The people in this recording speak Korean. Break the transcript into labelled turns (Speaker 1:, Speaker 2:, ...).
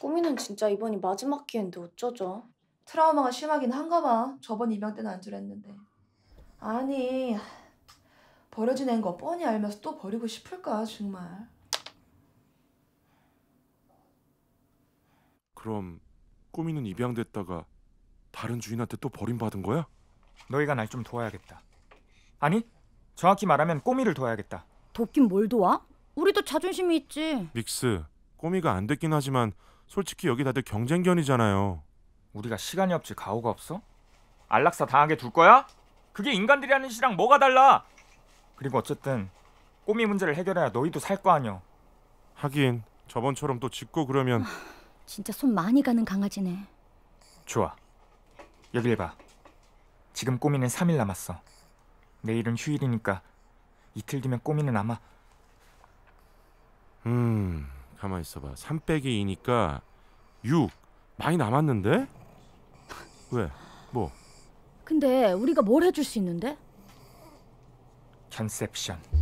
Speaker 1: 꾸미는 진짜 이번이 마지막 기회인데 어쩌죠? 트라우마가 심하긴 한가 봐. 저번 입양 때는 안 저랬는데. 아니, 버려진 애인 거 뻔히 알면서 또 버리고 싶을까, 정말.
Speaker 2: 그럼 꾸미는 입양됐다가
Speaker 3: 다른 주인한테 또 버림받은 거야? 너희가 날 좀 도와야겠다. 아니, 정확히 말하면 꼬미를 도와야겠다.
Speaker 1: 돕긴 뭘 도와? 우리도 자존심이 있지.
Speaker 3: 믹스, 꼬미가 안 됐긴 하지만 솔직히 여기 다들 경쟁견이잖아요. 우리가 시간이 없지 가오가 없어? 안락사 당하게 둘 거야? 그게 인간들이 하는 시랑 뭐가 달라? 그리고 어쨌든 꼬미 문제를 해결해야 너희도 살 거 아니여. 하긴 저번처럼 또 짖고 그러면 아,
Speaker 1: 진짜 손 많이 가는 강아지네.
Speaker 3: 좋아. 여길 봐. 지금 꼬미는 3일 남았어. 내일은 휴일이니까 이틀 뒤면 꼬미는 아마
Speaker 2: 음. 가만 있어봐. 3 빼기 2니까 6 많이 남았는데?
Speaker 3: 왜? 뭐?
Speaker 1: 근데 우리가 뭘 해줄 수 있는데?
Speaker 3: 컨셉션